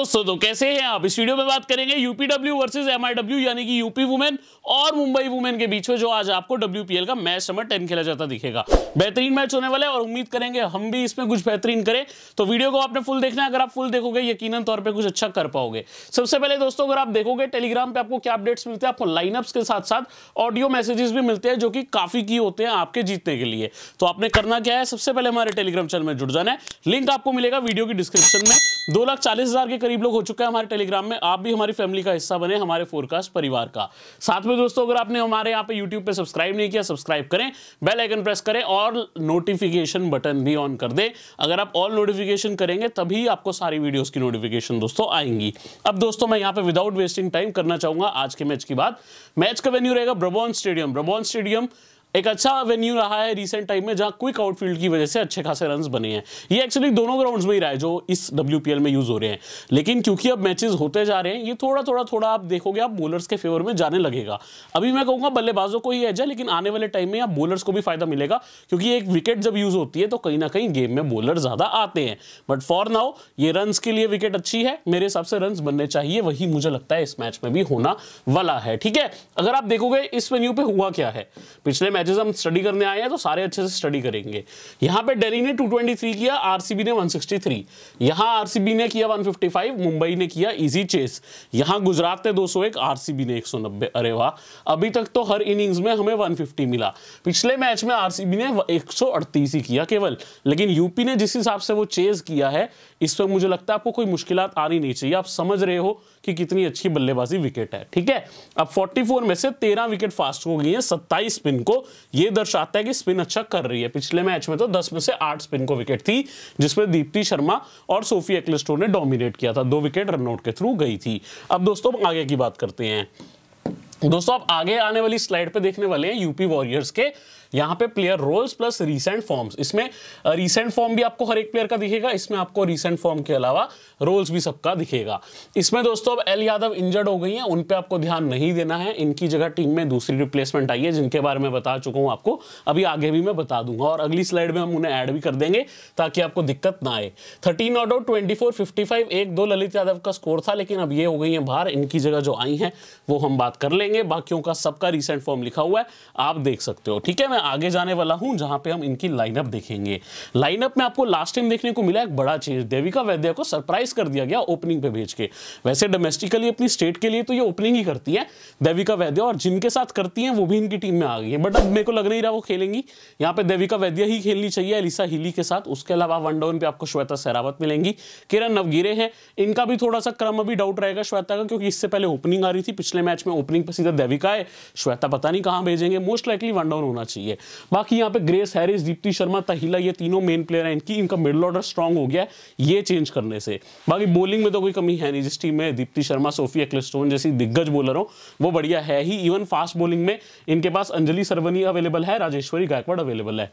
दोस्तों तो कैसे हैं आप इस वीडियो में बात करेंगे यूपीडब्ल्यू वर्सेस एमआईडब्ल्यू यानी कि यूपी वुमेन और मुंबई वुमेन के बीच में जो आज आपको डब्ल्यू का मैच नंबर टेन खेला जाता दिखेगा बेहतरीन मैच होने वाला है और उम्मीद करेंगे हम भी इसमें कुछ बेहतरीन करें तो वीडियो को आपने फुल देखना अगर आप फुल देखोगे यकीन तौर पर कुछ अच्छा कर पाओगे सबसे पहले दोस्तों अगर आप देखोगे टेलीग्राम पर आपको क्या अपडेट्स मिलते हैं आपको लाइनअप्स के साथ साथ ऑडियो मैसेजेस भी मिलते हैं जो कि काफी की होते हैं आपके जीतने के लिए तो आपने करना क्या है सबसे पहले हमारे टेलीग्राम चैनल में जुड़ जाना है लिंक आपको मिलेगा वीडियो की डिस्क्रिप्शन में दो लाख चालीस हजार के करीब लोग हो चुके हैं हमारे टेलीग्राम में आप भी हमारी फैमिली का हिस्सा बने हमारे फोरकास्ट परिवार का साथ में दोस्तों अगर आपने हमारे यहाँ पे यूट्यूब पे सब्सक्राइब नहीं किया सब्सक्राइब करें बेल आइकन प्रेस करें और नोटिफिकेशन बटन भी ऑन कर दें अगर आप ऑल नोटिफिकेशन करेंगे तभी आपको सारी वीडियोज़ की नोटिफिकेशन दोस्तों आएंगी अब दोस्तों मैं यहाँ पे विदाउट वेस्टिंग टाइम करना चाहूंगा आज के मैच की बात मैच का वेन्यू रहेगा ब्रबॉन स्टेडियम ब्रबॉन स्टेडियम एक अच्छा वेन्यू रहा है रिसेंट टाइम में जहां क्विक आउटफील्ड की वजह से अच्छे खासे रन बने हैं ये एक्चुअली दोनों ग्राउंड्स में ही रहा है जो इस डब्ल्यू में यूज हो रहे हैं लेकिन क्योंकि अब मैचेस होते जा रहे हैं ये थोड़ा थोड़ा थोड़ा आप देखोगे आप बोलर्स के फेवर में जाने लगेगा अभी मैं कहूंगा बल्लेबाजों को ही है लेकिन आने वाले टाइम में आप बोलर्स को भी फायदा मिलेगा क्योंकि एक विकेट जब यूज होती है तो कहीं ना कहीं गेम में बोलर ज्यादा आते हैं बट फॉर नाउ ये रन के लिए विकेट अच्छी है मेरे हिसाब से रन बनने चाहिए वही मुझे लगता है इस मैच में भी होना वाला है ठीक है अगर आप देखोगे इस वेन्यू पे हुआ क्या है पिछले मैचेस हम स्टडी करने आए हैं तो सारे अच्छे से स्टडी करेंगे यहाँ पे डेली ने 223 किया आरसीबी ने 163 यहाँ आरसीबी ने किया 155 मुंबई ने किया इजी चेस यहाँ गुजरात ने 201 आरसीबी ने 190 अरे वाह अभी तक तो हर इनिंग्स में हमें 150 मिला पिछले मैच में आर ने एक ही किया केवल लेकिन यूपी ने जिस हिसाब से वो चेज किया है इस पर मुझे लगता है आपको कोई मुश्किल आनी नहीं चाहिए आप समझ रहे हो कि कितनी अच्छी बल्लेबाजी विकेट है ठीक है अब 44 में से 13 विकेट फास्ट हो गई है 27 स्पिन को यह दर्शाता है कि स्पिन अच्छा कर रही है पिछले मैच में तो 10 में से 8 स्पिन को विकेट थी जिसमें दीप्ति शर्मा और सोफी एक्लिस्टो ने डोमिनेट किया था दो विकेट रनआउट के थ्रू गई थी अब दोस्तों आगे की बात करते हैं दोस्तों आप आगे आने वाली स्लाइड पे देखने वाले हैं यूपी वॉरियर्स के यहां पे player roles plus recent forms इसमें रिसेंट फॉर्म भी आपको हर एक प्लेयर का दिखेगा इसमें आपको रिसेंट फॉर्म के अलावा रोल्स भी सबका दिखेगा इसमें दोस्तों अब एल यादव इंजर्ड हो गई हैं उन पर आपको ध्यान नहीं देना है इनकी जगह टीम में दूसरी रिप्लेसमेंट आई है जिनके बारे में बता चुका हूं आपको अभी आगे भी मैं बता दूंगा और अगली स्लाइड में हम उन्हें ऐड भी कर देंगे ताकि आपको दिक्कत ना आए thirteen out twenty four fifty five एक दो ललित यादव का स्कोर था लेकिन अब ये हो गई है बाहर इनकी जगह जो आई है वो हम बात कर लेंगे बाकियों का सबका रिसेंट फॉर्म लिखा हुआ है आप देख सकते हो ठीक है मैं आगे जाने वाला हूं जहां पे हम इनकी लाइनअप देखेंगे लाइनअप में आपको लास्ट टाइम देखने को मिला एक बड़ा चीज देविका वैद्या को सरप्राइज कर दिया गया ओपनिंग पे भेज के वैसे डोमेस्टिकली अपनी स्टेट के लिए तो ये ओपनिंग ही करती है देविका वैद्या और जिनके साथ करती है वो भी इनकी टीम में आ गई है बट अब मेरे को लग नहीं रहा वो खेलेंगी यहाँ पे देविका वैद्या ही खेलनी चाहिए एलिसा हिली के साथ उसके अलावा वन डाउन पे आपको श्वेता सहरावत मिलेंगी किरण नवगिरे हैं इनका भी थोड़ा सा क्रम अभी डाउट रहेगा श्वेता का क्योंकि इससे पहले ओपनिंग आ रही थी पिछले मैच में ओपनिंग पर सीधा देविका है श्वेता पता नहीं कहाँ भेजेंगे मोस्ट लाइकली वन डाउन होना चाहिए है बाकी यहाँ पे Grace Harris Deepti Sharma Tahlia ये तीनों मेन प्लेयर हैं इनकी इनका मिडल ऑर्डर स्ट्रांग हो गया ये चेंज करने से बाकी बॉलिंग में तो कोई कमी है नहीं जिस टीम में दीप्ति शर्मा सोफिया क्लिस्टोन जैसी दिग्गज बॉलर हो वो बढ़िया है ही इवन फास्ट बॉलिंग में इनके पास अंजलि सरवनी अवेलेबल है राजेश्वरी गायकवाड़ अवेलेबल है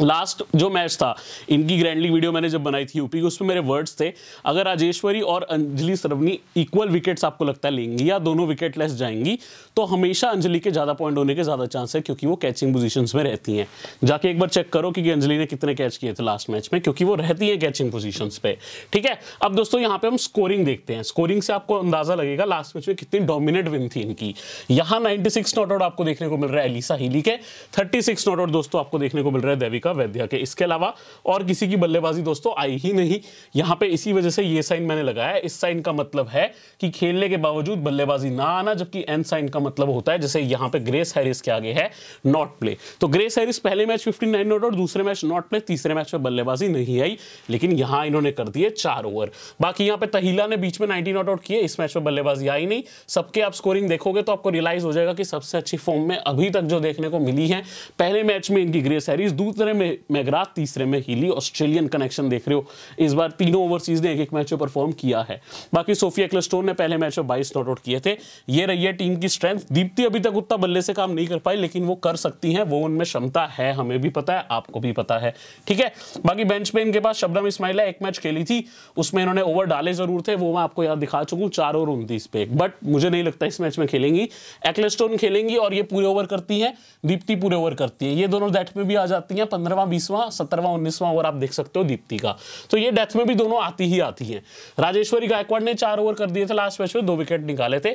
लास्ट जो मैच था इनकी ग्रैंडली वीडियो मैंने जब बनाई थी यूपी की उसमें मेरे वर्ड्स थे अगर राजेश्वरी और अंजलि सरवनी इक्वल विकेट्स आपको लगता है लेंगी या दोनों विकेट लेस जाएंगी तो हमेशा अंजलि के ज़्यादा पॉइंट होने के ज़्यादा चांस है क्योंकि वो कैचिंग पोजिशन में रहती हैं जाके एक बार चेक करो कि अंजलि ने कितने कैच किए थे लास्ट मैच में क्योंकि वो रहती हैं कैचिंग पोजिशन पे ठीक है अब दोस्तों यहाँ पे हम स्कोरिंग देखते हैं स्कोरिंग से आपको अंदाजा लगेगा लास्ट मैच में कितनी डोमिनेट विन थी इनकी यहाँ नाइनटी सिक्स नॉट आउट आपको देखने को मिल रहा है एलिसा हिली के थर्टी सिक्स नॉट आउट दोस्तों आपको देखने को मिल रहा है देविका का वैद्य के इसके अलावा और किसी की बल्लेबाजी दोस्तों आई ही नहीं यहाँ पे इसी वजह से ये साइन मैंने लगाया इस साइन का मतलब है कि खेलने के बावजूद बल्लेबाजी ना आना जबकि एन साइन का मतलब होता है जैसे यहाँ पे ग्रेस हैरिस के आगे है नॉट प्ले तो ग्रेस हैरिस पहले मैच फिफ्टी नाइन और दूसरे मैच नॉट प्ले तीसरे मैच में बल्लेबाजी नहीं आई लेकिन यहाँ इन्होंने कर दिए चार ओवर बाकी यहाँ पे तहिला ने बीच में नाइनटी नॉट आउट किए इस मैच में बल्लेबाजी आई नहीं सबके आप स्कोरिंग देखोगे तो आपको रियलाइज हो जाएगा कि सबसे अच्छी फॉर्म में अभी तक जो देखने को मिली है पहले मैच में इनकी ग्रेस हैरिस दूसरे में मैगराथ तीसरे में हीली ऑस्ट्रेलियन कनेक्शन देख रहे हो इस बार तीनों ओवरसीज ने एक एक मैच में परफॉर्म किया है बाकी सोफिया क्लस्टोन ने पहले मैच में बाईस नॉट आउट किए थे ये रही है टीम की स्ट्रेंथ दीप्ति अभी तक उतना बल्ले से काम नहीं कर पाई लेकिन वो कर सकती है वो उनमें क्षमता है हमें भी पता है आपको भी पता है ठीक है बाकी बेंच में इनके पास शबनम इस्माइला एक मैच खेली थी उसमें इन्होंने ओवर डाले जरूर थे वो मैं आपको याद दिखा चुकूँ चार ओवर उनतीस पे बट मुझे नहीं लगता इस मैच में खेलेंगी एक्लेस्टोन खेलेंगी और ये पूरे ओवर करती है दीप्ति पूरे ओवर करती है ये दोनों दैट में भी आ जाती हैं पंद्रवा बीसवा सत्रवा उन्नीसवा ओवर आप देख सकते हो दीप्ति का तो ये डेथ में भी दोनों आती ही आती हैं राजेश्वरी गायकवाड़ ने चार ओवर कर दिए थे लास्ट मैच में दो विकेट निकाले थे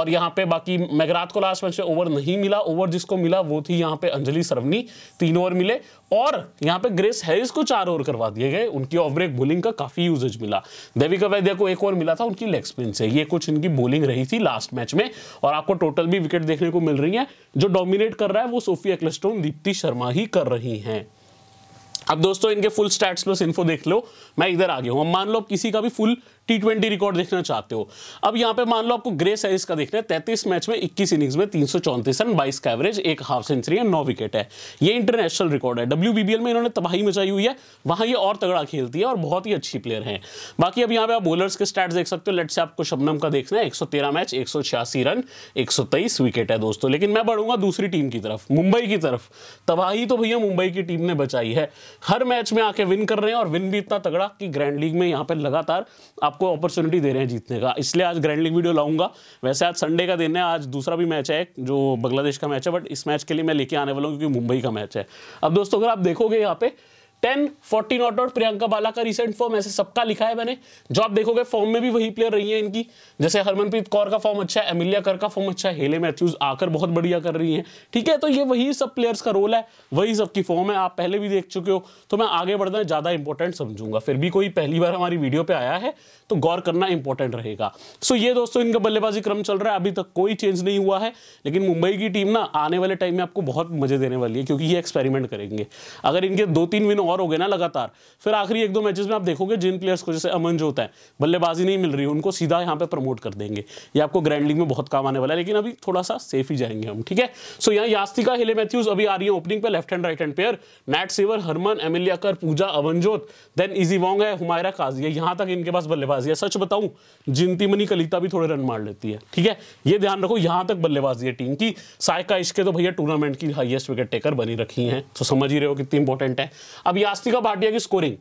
और यहाँ पे बाकी मैगरात को लास्ट मैच में ओवर नहीं मिला ओवर जिसको मिला वो थी यहाँ पे अंजलि सरवनी तीन ओवर मिले और यहां पे ग्रेस हैरिस को चार ओवर करवा दिए गए उनकी ऑफ ब्रेक बोलिंग का काफी यूजेज मिला देविका वैद्या को एक ओवर मिला था उनकी लेग स्पिन से ये कुछ इनकी बोलिंग रही थी लास्ट मैच में और आपको टोटल भी विकेट देखने को मिल रही है जो डोमिनेट कर रहा है वो सोफी एक्लेस्टोन दीप्ति शर्मा ही कर रही है अब दोस्तों इनके फुल स्टैट्स प्लस इन्फो देख लो मैं इधर आ गया हूं मान लो किसी का भी फुल टी ट्वेंटी रिकॉर्ड देखना चाहते हो अब यहाँ पे मान लो आपको ग्रे सैरिस का देखना है तैतीस मैच में इक्कीस इनिंग्स में तीन सौ चौंतीस रन बाईस का एवरेज एक हाफ सेंचुरी है नौ विकेट है ये इंटरनेशनल रिकॉर्ड है डब्ल्यू में इन्होंने तबाही मचाई हुई है वहाँ ये और तगड़ा खेलती है और बहुत ही अच्छी प्लेयर है बाकी अब यहाँ पे आप बोलर्स के स्टैट्स देख सकते हो लेट से आपको शबनम का देखना है एक मैच एक रन एक विकेट है दोस्तों लेकिन मैं बढ़ूंगा दूसरी टीम की तरफ मुंबई की तरफ तबाही तो भैया मुंबई की टीम ने बचाई है हर मैच में आके विन कर रहे हैं और विन भी इतना तगड़ा कि ग्रैंड लीग में यहाँ पर लगातार आप आपको अपॉर्चुनिटी दे रहे हैं जीतने का इसलिए आज ग्रैंड लीग वीडियो लाऊंगा वैसे आज संडे का दिन है आज दूसरा भी मैच है जो बांग्लादेश का मैच है बट इस मैच के लिए मैं लेके आने वाला हूँ क्योंकि मुंबई का मैच है अब दोस्तों अगर आप देखोगे यहाँ पे ten forty not out Priyanka Bala का रिसेंट फॉर्म ऐसे सबका लिखा है मैंने जो आप देखोगे फॉर्म में भी वही प्लेयर रही है इनकी जैसे हरमनप्रीत कौर का फॉर्म अच्छा है एमिलिया कर का फॉर्म अच्छा है हेले मैथ्यूज आकर बहुत बढ़िया कर रही है ठीक है तो ये वही सब प्लेयर्स का रोल है वही सबकी फॉर्म है आप पहले भी देख चुके हो तो मैं आगे बढ़ना ज़्यादा इंपॉर्टेंट समझूंगा फिर भी कोई पहली बार हमारी वीडियो पर आया है तो गौर करना इंपॉर्टेंट रहेगा सो ये दोस्तों इनका बल्लेबाजी क्रम चल रहा है अभी तक कोई चेंज नहीं हुआ है लेकिन मुंबई की टीम ना आने वाले टाइम में आपको बहुत मजे देने वाली है क्योंकि ये एक्सपेरिमेंट करेंगे अगर इनके दो तीन विन और हो गए ना लगातार फिर आखिरी एक दो मैचेस में आप देखोगे जिन प्लेयर्स को जैसे अमन जो होता है बल्लेबाजी नहीं मिल रही उनको सीधा यहाँ पे प्रमोट कर देंगे ये आपको ग्रैंड लीग में बहुत काम आने वाला है लेकिन अभी थोड़ा सा सेफ ही जाएंगे हम ठीक है सो यहाँ यास्तिका हिले मैथ्यूज अभी आ रही है ओपनिंग पे left hand right hand pair Nat Sciver Harman Amelia Kerr Pooja Amanjot then Issy Wong है हुमायरा काजी है यहाँ तक इनके पास बल्लेबाजी है सच बताऊं जिनती मनी कलिता भी थोड़े रन मार लेती है ठीक है ये ध्यान रखो यहाँ तक बल्लेबाजी है टीम की सायका इश्के तो भैया टूर्नामेंट की हाइएस्ट विकेट टेकर बनी रखी है तो समझ ही रहे हो कितनी इंपॉर्टेंट है अब यास्तिका भाटिया की स्कोरिंग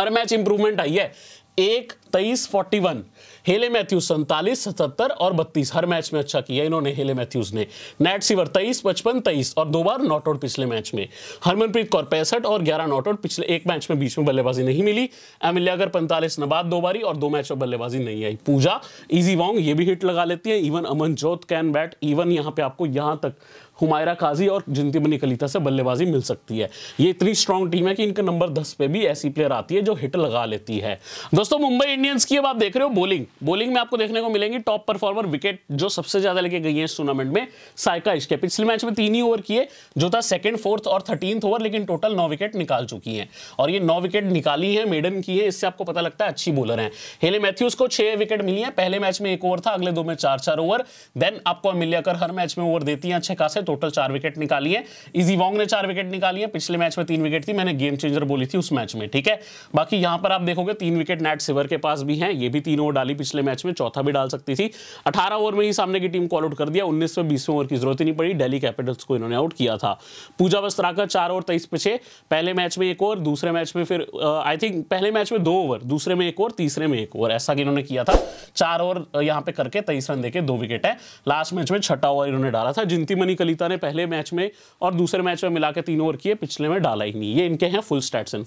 हर मैच इंप्रूवमेंट आई है एक तेईस फोर्टी वन हेले मैथ्यूज सैंतालीस सतहत्तर और बत्तीस हर मैच में अच्छा किया इन्होंने हेले मैथ्यूज ने नेट सीवर तेईस पचपन तेईस और दो बार नॉट आउट पिछले मैच में हरमनप्रीत कौर पैंसठ और ग्यारह नॉट आउट पिछले एक मैच में बीच में बल्लेबाजी नहीं मिली अमिल्यागर पैंतालीस नबाद दो बारी और दो मैच में बल्लेबाजी नहीं आई पूजा इजी वॉन्ग ये भी हिट लगा लेती है इवन अमन जोत कैन बैट इवन यहाँ पे आपको यहाँ तक हुमायरा काजी और जिनतिबनी कलिता से बल्लेबाजी मिल सकती है ये इतनी स्ट्रांग टीम है कि इनके नंबर दस पे भी ऐसी प्लेयर आती है जो हिट लगा लेती है दोस्तों मुंबई इंडियंस की अब आप देख रहे हो बोलिंग बोलिंग में आपको देखने को मिलेंगी टॉप परफॉर्मर विकेट जो सबसे ज्यादा लेके गई है इस टूर्नामेंट में साइका इसके पिछले मैच में तीन ही ओवर किए जो था सेकंड फोर्थ और थर्टीन ओवर लेकिन टोटल नौ विकेट निकाल चुकी है और ये नौ विकेट निकाली है मेडन की है इससे आपको पता लगता है अच्छी बोलर है हेले मैथ्यूज को छह विकेट मिली है पहले मैच में एक ओवर था अगले दो में चार चार ओवर देन आपको अमिलिया हर मैच में ओवर देती है अच्छे खासे टोटल चार विकेट निकाली है इजी वॉन्ग ने चार विकेट निकाली है पिछले मैच में तीन विकेट थी मैंने गेम चेंजर बोली थी उस मैच में ठीक है बाकी यहां पर आप देखोगे तीन विकेट नेट सिवर के पास भी है ये भी तीन ओवर डाली पिछले मैच में चौथा भी डाल सकती थी अठारह ओवर में ही सामने की टीम कॉल आउट कर दिया उन्नीस में बीसवें ओवर की जरूरत ही नहीं पड़ी डेली कैपिटल्स को इन्होंने आउट किया था पूजा वस्त्राकर चार ओवर तेईस पे पहले मैच में एक ओवर दूसरे मैच में फिर आई थिंक पहले मैच में दो ओवर दूसरे में एक ओवर तीसरे में एक ओवर ऐसा इन्होंने किया था चार ओवर यहां पे करके तेईस रन देके दो विकेट है लास्ट मैच में छठा ओवर इन्होंने डाला था जिंती मनी कलिता गुप्ता ने पहले मैच में और दूसरे मैच में मिला के तीन ओवर किए पिछले में डाला ही नहीं ये इनके हैं फुल स्टैट्स इन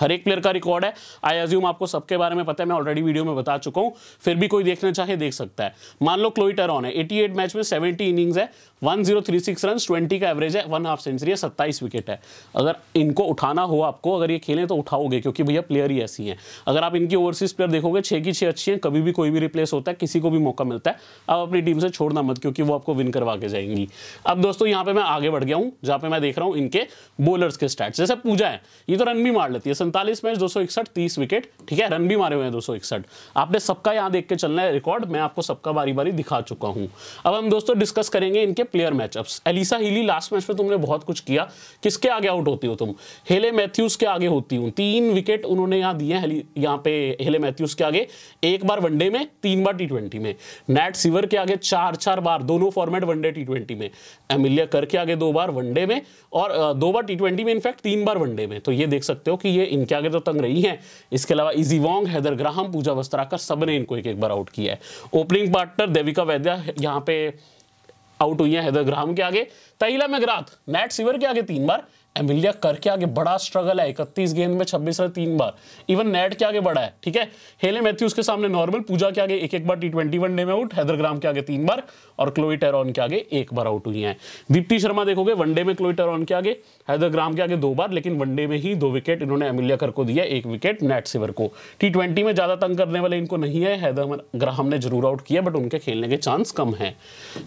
हर एक प्लेयर का रिकॉर्ड है आई एज्यूम आपको सबके बारे में पता है मैं ऑलरेडी वीडियो में बता चुका हूँ फिर भी कोई देखना चाहे देख सकता है मान लो क्लोई टेरॉन है एटी मैच में सेवेंटी इनिंग्स है 1036 रन 20 का एवरेज है वन हाफ सेंचुरी है 27 विकेट है अगर इनको उठाना हो आपको अगर ये खेलें तो उठाओगे क्योंकि भैया प्लेयर ही ऐसी हैं अगर आप इनकी ओवरसीज प्लेयर देखोगे छः की छः अच्छी हैं कभी भी कोई भी रिप्लेस होता है किसी को भी मौका मिलता है आप अपनी टीम से छोड़ना मत क्योंकि वो आपको विन करवा के जाएंगी अब दोस्तों यहाँ पर मैं आगे बढ़ गया हूँ जहाँ पर मैं देख रहा हूँ इनके बॉलर्स के स्टैट जैसे पूजा है ये तो रन भी मार लेती है सैंतालीस मैच दो तीस विकेट ठीक है रन भी मारे हुए हैं दो आपने सबका यहाँ देख के चलना है रिकॉर्ड मैं आपको सबका बारी बारी दिखा चुका हूँ अब हम दोस्तों डिस्कस करेंगे इनके player matchups Alyssa Healy last match में तुमने बहुत कुछ किया किसके आगे आउट होती हो तुम हेले मैथ्यूज के आगे होती हूँ तीन विकेट उन्होंने यहाँ दिए हैं यहाँ पे हेले मैथ्यूज के आगे एक बार वनडे में तीन बार टी में नैट सिवर के आगे चार चार बार दोनों फॉर्मेट वनडे टी में एमिलिया कर के आगे दो बार वनडे में और दो बार टी में इनफैक्ट तीन बार वनडे में तो ये देख सकते हो कि ये इनके आगे तो तंग रही है इसके अलावा Issy Wong Heather Graham Pooja Vastrakar सब ने इनको एक एक बार आउट किया है ओपनिंग पार्टनर देविका वैद्या यहाँ पे आउट हुई है हैदर ग्राहम के आगे तहिला मैगराथ मैट सिवर के आगे तीन बार एमिलिया कर के आगे बड़ा स्ट्रगल है इकतीस गेंद में छब्बीस रन तीन बार इवन नेट के आगे बड़ा है ठीक है हेले मैथ्यूज के सामने नॉर्मल पूजा के आगे एक एक बार टी ट्वेंटी वनडे में आउट हैदरग्राम के आगे तीन बार और क्लोई टेरॉन के आगे एक बार आउट हुई है दीप्ति शर्मा देखोगे वनडे में क्लोई टेरॉन के आगे हैदरग्राम के आगे दो बार लेकिन वनडे में ही दो विकेट इन्होंने एमिलिया कर को दिया एक विकेट नेट सिवर को टी ट्वेंटी में ज़्यादा तंग करने वाले इनको नहीं है हैदरग्राम ने जरूर आउट किया बट उनके खेलने के चांस कम है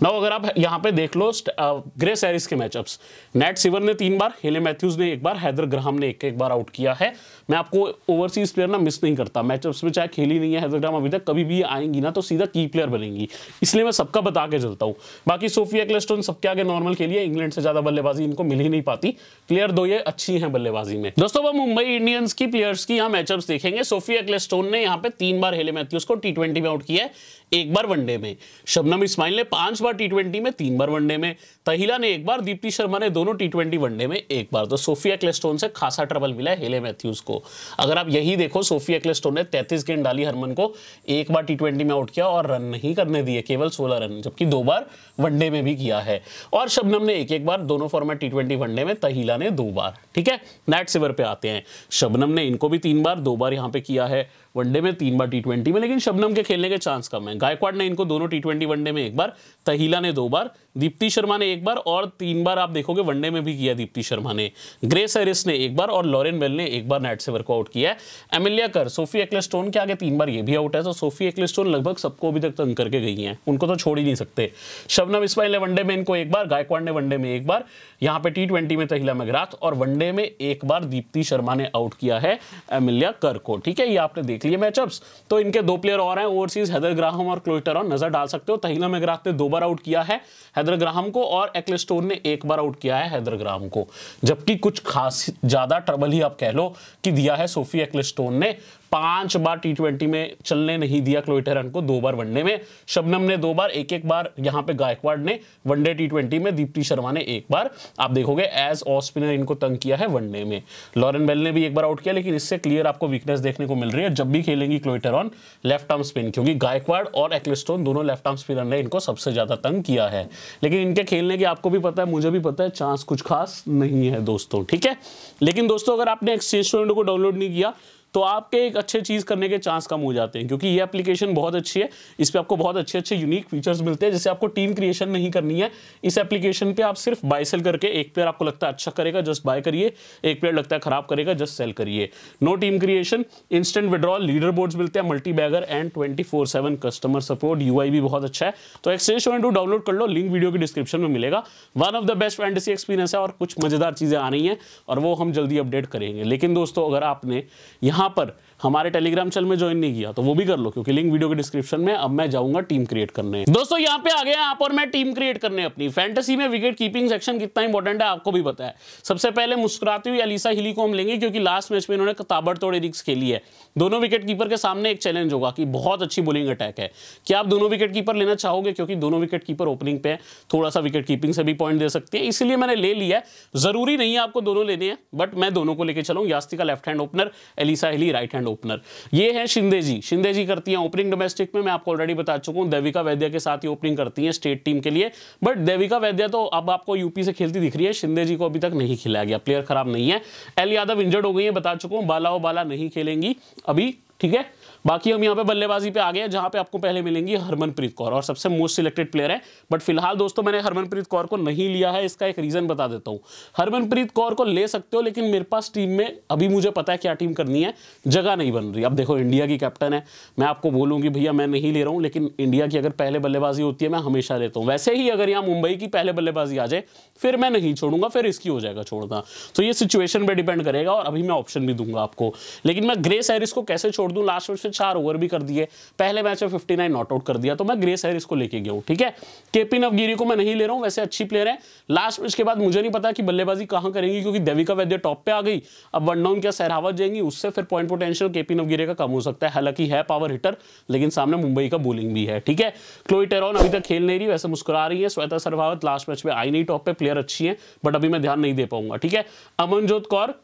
ना अगर आप यहाँ पे देख लो ग्रे सैरिस के मैचअप्स नेट सिवर ने तीन बार केले मैथ्यूज ने एक बार हैदर ग्राहम ने एक एक बार आउट किया है मैं आपको ओवरसीज प्लेयर ना मिस नहीं करता मैचअप्स में चाहे खेली नहीं है हैदर ग्राहम अभी तक कभी भी आएंगी ना तो सीधा की प्लेयर बनेंगी इसलिए मैं सबका बता के चलता हूँ बाकी सोफिया क्लेस्टोन सबके आगे नॉर्मल खेली है इंग्लैंड से ज्यादा बल्लेबाजी इनको मिल ही नहीं पाती प्लेयर दो ये अच्छी है बल्लेबाजी में दोस्तों अब मुंबई इंडियंस की प्लेयर्स की यहाँ मैचअप्स देखेंगे सोफिया क्लेस्टोन ने यहाँ पे तीन बार हेले मैथ्यूज को टी में आउट किया है एक बार वनडे में शबनम इस्माइल ने पांच बार टी में तीन बार वनडे में तहिला ने एक बार दीप्ति शर्मा ने दोनों टी वनडे में एक एक बार तो सोफिया क्लेस्टोन से खासा ट्रबल मिला हेले मैथ्यूज को अगर आप यही देखो सोफिया क्लेस्टोन ने तैतीस गेंद डाली हरमन को एक बार टी में आउट किया और रन नहीं करने दिए केवल सोलह रन जबकि दो बार वनडे में भी किया है और शबनम ने एक एक बार दोनों फॉर्मेट टी वनडे में तहिला ने दो बार ठीक है नेट सिवर पे आते हैं शबनम ने इनको भी तीन बार दो बार यहाँ पे किया है वनडे में तीन बार टी ट्वेंटी में लेकिन शबनम के खेलने के चांस कम है गायकवाड़ ने इनको दोनों टी ट्वेंटी वनडे में एक बार तहिला ने दो बार दीप्ति शर्मा ने एक बार और तीन बार आप देखोगे वनडे में भी किया दीप्ति शर्मा शाह ने ग्रेस एरिस ने एक बार और लॉरेन बेल ने एक बार नेट सेवर को आउट किया है एमिलिया कर सोफी एक्लेस्टोन के आगे तीन बार ये भी आउट है तो सोफी एक्लेस्टोन लगभग सबको अभी तक तंग करके गई हैं उनको तो छोड़ ही नहीं सकते शबनम इसमाइल ने वनडे में इनको एक बार गायकवाड़ ने वनडे में एक बार यहाँ पे टी ट्वेंटी में तहिला मगरात और वनडे में एक बार दीप्ति शर्मा ने आउट किया है एमिलिया कर को ठीक है ये आपने देख लिया मैचअप्स तो इनके दो प्लेयर और हैं ओवरसीज हैदर ग्राहम और क्लोइटरॉन नजर डाल सकते हो तहिला मगरात ने दो बार आउट किया है हैदर ग्राहम को और एक्लेस्टोन ने एक बार आउट किया है हैदर ग्राहम को जबकि कुछ खास ज़्यादा ट्रबल ही आप कह लो कि दिया है सोफी एक्लिस्टोन ने पांच बार टी ट्वेंटी में चलने नहीं दिया क्लोई को दो बार वनडे में शबनम ने दो बार एक एक बार यहां पे गायकवाड़ ने वनडे टी ट्वेंटी में दीप्ति शर्मा ने एक बार आप देखोगे एज ऑफ स्पिनर इनको तंग किया है वनडे में लॉरेन बेल ने भी एक बार आउट किया लेकिन इससे क्लियर आपको वीकनेस देखने को मिल रही है जब भी खेलेंगी Chloe Tryon left arm spin क्योंकि गायकवाड़ और एक्लिस्टोन दोनों लेफ्ट आर्म स्पिनर ने इनको सबसे ज़्यादा तंग किया है लेकिन इनके खेलने की आपको भी पता है मुझे भी पता है चांस कुछ खास नहीं है दोस्तों ठीक है लेकिन दोस्तों अगर आपने एक्सचेंज को डाउनलोड नहीं किया तो आपके एक अच्छे चीज़ करने के चांस कम हो जाते हैं क्योंकि ये एप्लीकेशन बहुत अच्छी है इस पर आपको बहुत अच्छे अच्छे यूनिक फीचर्स मिलते हैं जैसे आपको टीम क्रिएशन नहीं करनी है इस एप्लीकेशन पर आप सिर्फ बाय सेल करके एक प्लेयर आपको लगता है अच्छा करेगा जस्ट बाय करिए एक प्लेयर लगता है खराब करेगा जस्ट सेल करिए no team creation instant withdrawal leader board मिलते हैं multibagger and twenty four seven customer support यू भी बहुत अच्छा है तो एक्सेस टू डाउनलोड कर लो लिंक वीडियो की डिस्क्रिप्शन में मिलेगा one of the best fantasy experience है और कुछ मजेदार चीज़ें आ रही हैं और वो हम जल्दी अपडेट करेंगे लेकिन दोस्तों अगर आपने यहाँ यहां पर हमारे टेलीग्राम चैनल में ज्वाइन नहीं किया तो वो भी कर लो क्योंकि लिंक वीडियो के डिस्क्रिप्शन में अब मैं जाऊंगा टीम क्रिएट करने दोस्तों यहाँ पे आ गया आप और मैं टीम क्रिएट करने अपनी फैंटेसी में विकेट कीपिंग सेक्शन कितना इंपॉर्टेंट है आपको भी पता है सबसे पहले मुस्कुराती हुई अलीसा हिली को हम लेंगे क्योंकि लास्ट मैच में इन्होंने ताबड़तोड़ इनिंग्स खेली है दोनों विकेट कीपर के सामने एक चैलेंज होगा कि बहुत अच्छी बोलिंग अटैक है क्या आप दोनों विकेट कीपर लेना चाहोगे क्योंकि दोनों विकेट कीपर ओपनिंग पे थोड़ा सा विकेट कीपिंग से भी पॉइंट दे सकते हैं इसलिए मैंने ले लिया है जरूरी नहीं है आपको दोनों लेने हैं बट मैं दोनों को लेकर चलूँ Yastika left hand opener Alyssa Healy right hand opener ये है शिंदे जी शिंदे जी करती हैं ओपनिंग डोमेस्टिक में मैं आपको ऑलरेडी बता चुका हूँ देविका वैद्या के साथ ही ओपनिंग करती हैं स्टेट टीम के लिए बट देविका वैद्या तो अब आपको यूपी से खेलती दिख रही है शिंदे जी को अभी तक नहीं खिलाया गया प्लेयर खराब नहीं है एल यादव इंजर्ड हो गई है बता चुका हूँ बाला ओ बाला नहीं खेलेंगी अभी ठीक है बाकी हम यहाँ पे बल्लेबाजी पे आ गए जहां पे आपको पहले मिलेंगी हरमनप्रीत कौर और सबसे मोस्ट सिलेक्टेड प्लेयर है बट फिलहाल दोस्तों मैंने हरमनप्रीत कौर को नहीं लिया है इसका एक रीज़न बता देता हूँ हरमनप्रीत कौर को ले सकते हो लेकिन मेरे पास टीम में अभी मुझे पता है क्या टीम करनी है जगह नहीं बन रही अब देखो इंडिया की कैप्टन है मैं आपको बोलूंगी भैया मैं नहीं ले रहा हूँ लेकिन इंडिया की अगर पहले बल्लेबाजी होती है मैं हमेशा लेता हूँ वैसे ही अगर यहाँ मुंबई की पहले बल्लेबाजी आ जाए फिर मैं नहीं छोड़ूंगा फिर इसकी हो जाएगा छोड़ना तो ये सिचुएशन पर डिपेंड करेगा और अभी मैं ऑप्शन भी दूंगा आपको लेकिन मैं ग्रेस हैरिस को कैसे छोड़ दूँ लास्ट वर्ष चार ओवर भी कर दिए पहले मैच में फिफ्टी नाइन नॉट आउट कर दिया तो मैं ग्रेस हैरिस को लेके गया हूँ ठीक है केपी नवगिरी को मैं नहीं ले रहा हूँ वैसे अच्छी प्लेयर है लास्ट मैच के बाद मुझे नहीं पता कि बल्लेबाजी कहाँ करेंगी क्योंकि देविका वैद्य टॉप पर आ गई अब वन डाउन क्या सहरावत जाएंगी उससे फिर पॉइंट पोटेंशियल केपी नवगिरे का कम हो सकता है हालांकि है पावर हिटर लेकिन सामने मुंबई का बोलिंग भी है ठीक है क्लोई टेरॉन अभी तक खेल नहीं रही वैसे मुस्कुरा रही है श्वेता सरभावत लास्ट मैच में आई नहीं टॉप पर प्लेयर अच्छी है बट अभी मैं ध्यान नहीं दे पाऊंगा ठीक है अमनजोत कौर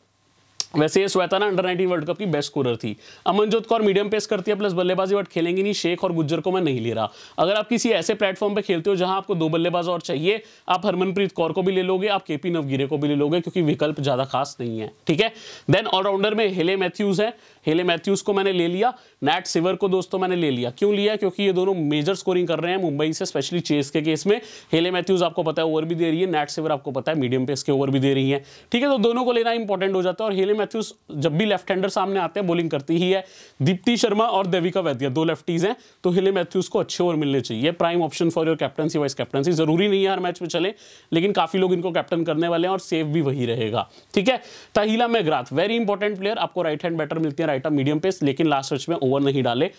वैसे ये स्वेता ना अंडर 19 वर्ल्ड कप की बेस्ट स्कोरर थी अमनजोत कौर मीडियम पेस करती है प्लस बल्लेबाजी बट खेलेंगी नहीं शेख और गुज्जर को मैं नहीं ले रहा अगर आप किसी ऐसे प्लेटफॉर्म पे खेलते हो जहां आपको दो बल्लेबाज और चाहिए आप हरमनप्रीत कौर को भी ले लोगे आप केपी नवगिरे को भी ले लोगे क्योंकि विकल्प ज़्यादा खास नहीं है ठीक है देन ऑलराउंडर में हेले मैथ्यूज़ है हेले मैथ्यूज़ को मैंने ले लिया नैट सिवर को दोस्तों मैंने ले लिया क्यों लिया क्योंकि ये दोनों मेजर स्कोरिंग कर रहे हैं मुंबई से स्पेशली चेस के केस में हेले मैथ्यूज़ आपको पता है ओवर भी दे रही है नैट सिवर आपको पता है मीडियम पेस के ओवर भी दे रही है ठीक है तो दोनों को लेना इंपॉर्टेंट हो जाता है और हेले मैथ्यूज जब भी लेफ्ट हैंडर सामने आते हैं बोलिंग करती ही है दीप्ति शर्मा और देविका वैद्या दो लेफ्टीज हैं तो हिले मैथ्यूज को अच्छे ओवर मिलने चाहिए prime option for your captaincy vice captaincy जरूरी नहीं है हर मैच में चले लेकिन काफी लोग इनको कैप्टन करने वाले हैं और सेफ भी वही रहेगा ठीक है Tahlia McGrath very important player आपको राइट हैंड बैटर मिलती है राइट आर मीडियम पेस लेकिन लास्ट मैच में ओवर नहीं डाले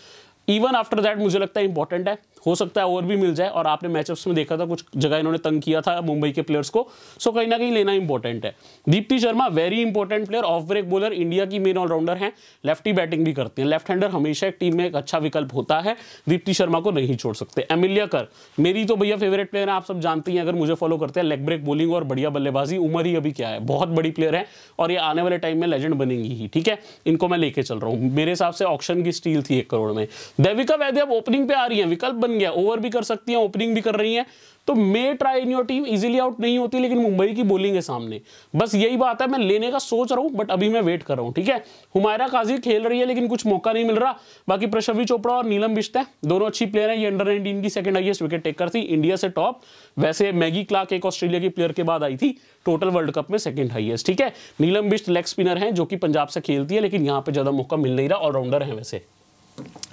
इवन आफ्टर दैट मुझे लगता है इंपॉर्टेंट है हो सकता है और भी मिल जाए और आपने मैचअप्स में देखा था कुछ जगह इन्होंने तंग किया था मुंबई के प्लेयर्स को सो कहीं ना कहीं लेना इंपॉर्टेंट है Deepti Sharma very important player off break bowler India की मेन ऑलराउंडर हैं लेफ्टी बैटिंग भी करते हैं लेफ्ट हैंडर हमेशा एक टीम में एक अच्छा विकल्प होता है दीप्ति शर्मा को नहीं छोड़ सकते एमिलिया कर मेरी तो भैया फेवरेट प्लेयर है आप सब जानते हैं अगर मुझे फॉलो करते हैं लेग ब्रेक बॉलिंग और बढ़िया बल्लेबाजी उम्र ही अभी क्या है बहुत बड़ी प्लेयर है और ये आने वाले टाइम में लेजेंड बनेंगी ही ठीक है इनको मैं लेके चल रहा हूँ मेरे हिसाब से ऑप्शन की स्टील थी एक करोड़ में देविका वैद्य अब ओपनिंग पे आ रही है विकल्प बन गया ओवर भी कर सकती हैं ओपनिंग भी कर रही हैं तो may try in your team easily out नहीं होती लेकिन मुंबई की बोलिंग है सामने बस यही बात है मैं लेने का सोच रहा हूं बट अभी मैं वेट कर रहा हूं ठीक है हुमायरा काजी खेल रही है लेकिन कुछ मौका नहीं मिल रहा बाकी प्रशवी चोपड़ा और नीलम बिश्त है दोनों अच्छी प्लेयर हैं ये अंडर नाइनटीन की सेकंड हाइएस्ट विकेट टेकर थी इंडिया से टॉप वैसे मैगी क्लाक एक ऑस्ट्रेलिया की प्लेयर के बाद आई थी टोटल वर्ल्ड कप में सेकंड हाइएस्ट ठीक है नीलम बिश्त लेग स्पिनर है जो कि पंजाब से खेलती है लेकिन यहाँ पे ज्यादा मौका मिल नहीं रहा ऑलराउंडर है वैसे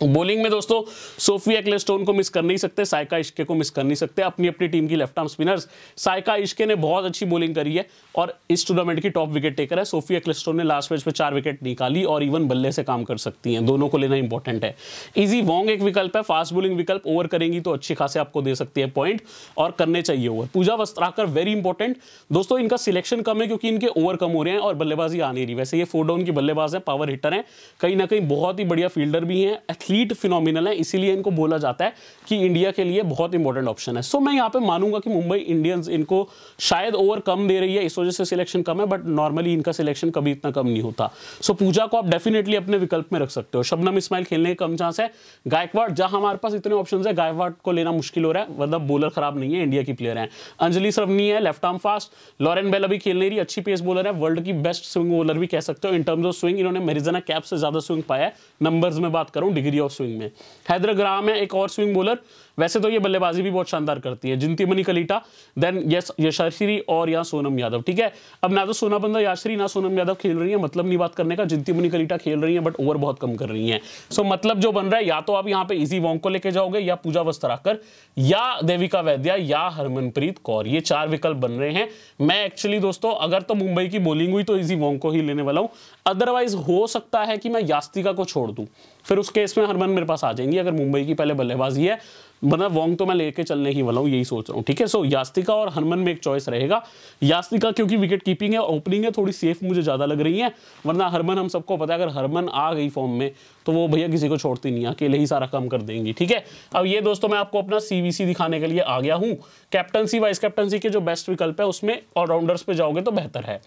बॉलिंग में दोस्तों सोफिया क्लेस्टोन को मिस कर नहीं सकते साइका इश्के को मिस कर नहीं सकते अपनी अपनी टीम की left arm spinners Saika Ishaque ने बहुत अच्छी बॉलिंग करी है और इस टूर्नामेंट की टॉप विकेट टेकर है सोफिया क्लेस्टोन ने लास्ट मैच में चार विकेट निकाली और इवन बल्ले से काम कर सकती हैं दोनों को लेना इंपॉर्टेंट है ईजी वॉन्ग एक विकल्प है फास्ट बॉलिंग विकल्प ओवर करेंगी तो अच्छी खासी आपको दे सकती है पॉइंट और करने चाहिए over Pooja Vastrakar very important दोस्तों इनका सिलेक्शन कम है क्योंकि इनके ओवर कम हो रहे हैं और बल्लेबाजी आ नहीं रही वैसे ये फोर डाउन की बल्लेबाज है पावर हिटर है कहीं ना कहीं बहुत ही बढ़िया फील्डर भी हैं हीट फिनोमिनल है इसीलिए इनको बोला जाता है कि इंडिया के लिए बहुत इंपॉर्टेंट ऑप्शन है सो so, मैं यहाँ पे मानूंगा कि मुंबई इंडियंस इनको शायद ओवर कम दे रही है इस वजह से सिलेक्शन कम है बट नॉर्मली इनका सिलेक्शन कभी इतना कम नहीं होता सो so, पूजा को आप डेफिनेटली अपने विकल्प में रख सकते हो शबनम इस्माइल खेलने के कम चांस है गायकवाड़ जहाँ हमारे पास इतने ऑप्शन है गायकवाड़ को लेना मुश्किल हो रहा है मतलब बॉलर खराब नहीं है इंडिया की प्लेयर है अंजलि सरवनी है left arm fast Lauren Bell अभी खेल नहीं रही अच्छी पेस बॉलर है वर्ल्ड की बेस्ट स्विंग बॉलर भी कह सकते हो इन टर्म्स ऑफ स्विंग इन्होंने मेरिजना कैप से ज्यादा स्विंग पाया है नंबर्स में बात करूँ डिग्री एरिया ऑफ स्विंग में हैदर ग्राम है एक और स्विंग बोलर वैसे तो ये बल्लेबाजी भी बहुत शानदार करती है जिनती मनी कलीटा देन यस यशाश्री और या सोनम यादव ठीक है अब ना तो सोना बंदा याश्री ना सोनम यादव खेल रही है मतलब नहीं बात करने का जिनती मनी कलीटा खेल रही है बट ओवर बहुत कम कर रही है सो so, मतलब जो बन रहा है या तो आप यहाँ पे इजी वॉन्ग को लेके जाओगे या पूजा वस्त्राकर या देविका वैद्या या हरमनप्रीत कौर ये चार विकल्प बन रहे हैं मैं एक्चुअली दोस्तों अगर तो मुंबई की बोलिंग हुई तो इजी वॉन्ग को ही लेने वाला हूँ अदरवाइज हो सकता है कि मैं यास्तिका को छोड़ दूँ फिर उस केस में हरमन मेरे पास आ जाएंगी अगर मुंबई की पहले बल्लेबाजी है मतलब वोंग तो मैं लेके चलने ही वाला हूँ यही सोच रहा हूँ ठीक है सो यास्तिका और हनमन में एक चॉइस रहेगा यास्तिका क्योंकि विकेट कीपिंग है ओपनिंग है थोड़ी सेफ मुझे ज़्यादा लग रही है वरना हरमन हम सबको पता है अगर हरमन आ गई फॉर्म में तो वो भैया किसी को छोड़ती नहीं अकेले ही सारा काम कर देंगी ठीक है अब ये दोस्तों मैं आपको अपना सी दिखाने के लिए आ गया हूँ कैप्टनसी वाइस कैप्टनसी के जो बेस्ट विकल्प है उसमें ऑलराउंडर्स पर जाओगे तो बेहतर है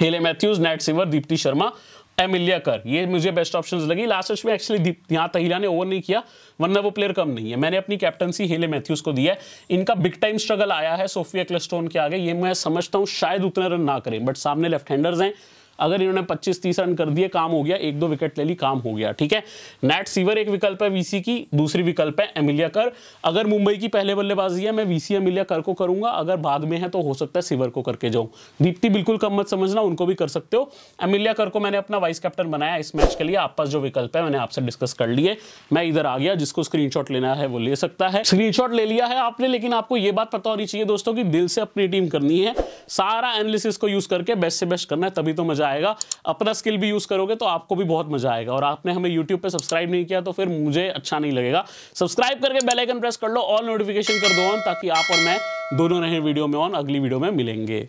Hayley Matthews Nat Sciver Deepti Sharma Amelia Kerr ये मुझे बेस्ट ऑप्शन लगी लास्ट में एक्चुअली यहाँ तहिला ने ओवर नहीं किया वरना वो प्लेयर कम नहीं है मैंने अपनी कैप्टनसी हेले मैथ्यूज को दिया है इनका बिग टाइम स्ट्रगल आया है सोफिया क्लेस्टोन के आगे ये मैं समझता हूँ शायद उतने रन ना करें बट सामने लेफ्ट हैंडर्स हैं अगर इन्होंने 25-30 रन कर दिए काम हो गया एक दो विकेट ले ली काम हो गया ठीक है नेट सीवर एक विकल्प है वीसी की दूसरी विकल्प है एमिलिया कर अगर मुंबई की पहले बल्लेबाजी है मैं वीसी एमिलिया कर को करूंगा अगर बाद में है तो हो सकता है सीवर को करके जाऊं दीप्ति बिल्कुल कम मत समझना उनको भी कर सकते हो एमिलिया कर को मैंने अपना वाइस कैप्टन बनाया इस मैच के लिए आप पास जो विकल्प है मैंने आपसे डिस्कस कर लिए मैं इधर आ गया जिसको स्क्रीन लेना है वो ले सकता है स्क्रीन ले लिया है आपने लेकिन आपको ये बात पता होनी चाहिए दोस्तों की दिल से अपनी टीम करनी है सारा एनालिसिस को यूज करके बेस्ट से बेस्ट करना है तभी तो मजा मज़ा आएगा अपना स्किल भी यूज़ करोगे तो आपको भी बहुत मज़ा आएगा और आपने हमें यूट्यूब पर सब्सक्राइब नहीं किया तो फिर मुझे अच्छा नहीं लगेगा सब्सक्राइब करके बेलाइकन प्रेस कर लो ऑल नोटिफिकेशन कर दो ऑन ताकि आप और मैं दोनों रहे वीडियो में ऑन अगली वीडियो में मिलेंगे